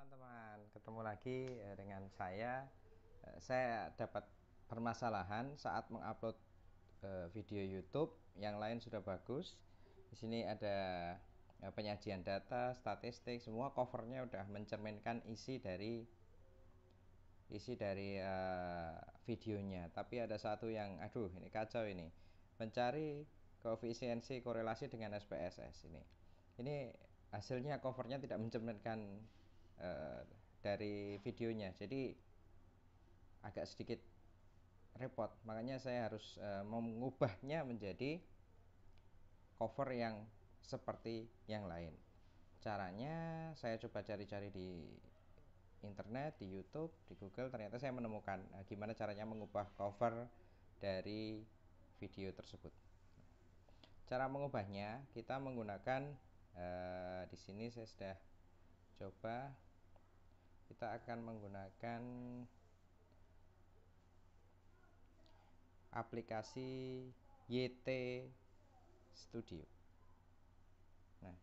teman-teman, ketemu lagi eh, dengan saya. Eh, saya dapat permasalahan saat mengupload eh, video YouTube, yang lain sudah bagus. Di sini ada penyajian data, statistik, semua covernya udah mencerminkan isi dari isi dari videonya. Tapi ada satu yang, aduh, ini kacau ini. Mencari koefisiensi korelasi dengan SPSS ini. Ini hasilnya covernya tidak mencerminkan Eh, dari videonya jadi agak sedikit repot makanya saya harus uh, mengubahnya menjadi cover yang seperti yang lain caranya saya coba cari-cari di internet di YouTube di Google ternyata saya menemukan uh, gimana caranya mengubah cover dari video tersebut cara mengubahnya kita menggunakan uh, di sini saya sudah coba kita akan menggunakan aplikasi YT Studio. Nah,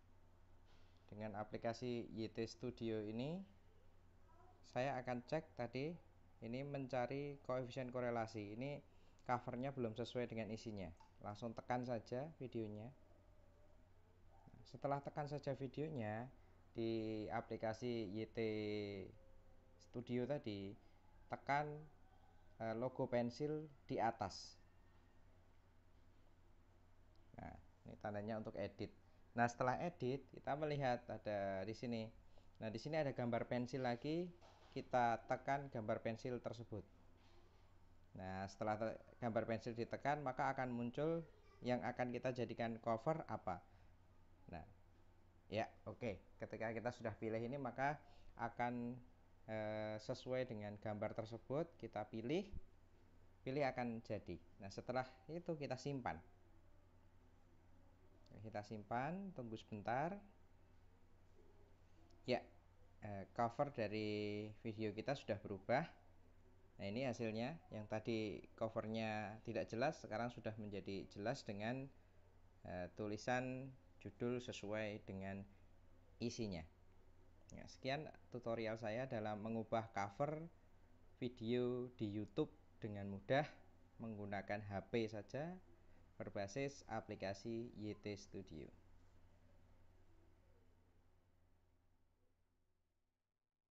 dengan aplikasi YT Studio ini saya akan cek tadi ini mencari koefisien korelasi. Ini covernya belum sesuai dengan isinya. Langsung tekan saja videonya. Nah, setelah tekan saja videonya, di aplikasi YT Studio tadi tekan eh, logo pensil di atas nah ini tandanya untuk edit nah setelah edit kita melihat ada di sini nah di sini ada gambar pensil lagi kita tekan gambar pensil tersebut nah setelah gambar pensil ditekan maka akan muncul yang akan kita jadikan cover apa Ya, oke. Okay. Ketika kita sudah pilih ini maka akan e, sesuai dengan gambar tersebut kita pilih pilih akan jadi. Nah, setelah itu kita simpan. Kita simpan, tunggu sebentar. Ya, e, cover dari video kita sudah berubah. Nah, ini hasilnya. Yang tadi covernya tidak jelas sekarang sudah menjadi jelas dengan e, tulisan judul sesuai dengan isinya. Ya, sekian tutorial saya dalam mengubah cover video di YouTube dengan mudah menggunakan HP saja berbasis aplikasi YT Studio.